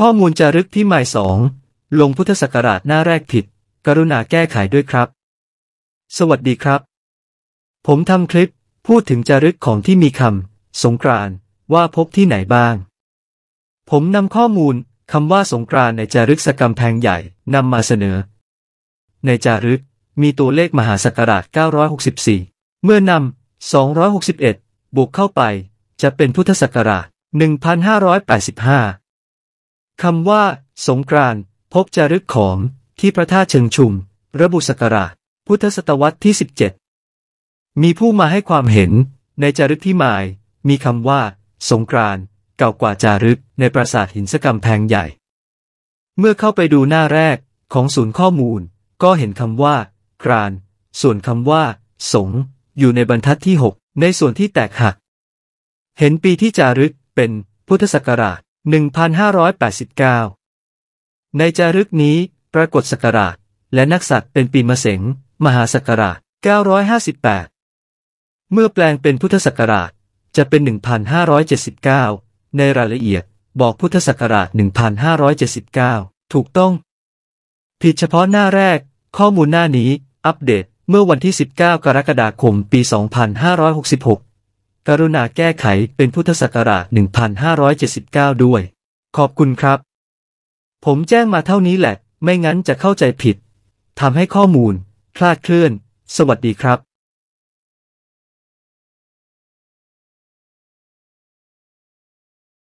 ข้อมูลจารึกพหมายสอง ลงพุทธศักราชหน้าแรกผิด กรุณาแก้ไขด้วยครับ สวัสดีครับ ผมทำคลิปพูดถึงจารึกของที่มีคำสงกรานว่าพบที่ไหนบ้าง ผมนำข้อมูลคำว่าสงกรานในจารึกสกรรมแพงใหญ่นำมาเสนอ ในจารึกมีตัวเลขมหาศักราช 964 เมื่อนำ 261 บวกเข้าไป จะเป็นพุทธศักราช 1585คำว่า สงกรานพบจารึกของ ที่พระธาตุเชิงชุม ระบุศักราช พุทธศตวรรษที่ 17 มีผู้มาให้ความเห็นในจารึกที่หมาย มีคำว่า สงกราน เก่ากว่าจารึกในปราสาทหินสกมแพงใหญ่ เมื่อเข้าไปดูหน้าแรกของศูนย์ข้อมูล ก็เห็นคำว่ากราน ส่วนคำว่า สง อยู่ในบรรทัดที่6ในส่วนที่แตกหัก เห็นปีที่จารึกเป็นพุทธศักราช1589 ในจารึกนี้ ปรากฏสักราช และนักสัตว์เป็นปีมะเสง มหาสักราช 958 เมื่อแปลงเป็นพุทธศักราชจะเป็น 1579 ในรายละเอียดบอกพุทธศักราช 1579 ถูกต้อง ผิดเฉพาะหน้าแรก ข้อมูลหน้านี้ อัปเดตเมื่อวันที่ 19 กรกฎาคม ปี 2566กรุณาแก้ไขเป็นพุทธศักราช1579 ด้วย ขอบคุณครับ ผมแจ้งมาเท่านี้แหละ ไม่งั้นจะเข้าใจผิดทำให้ข้อมูล คลาดเคลื่อน สวัสดีครับ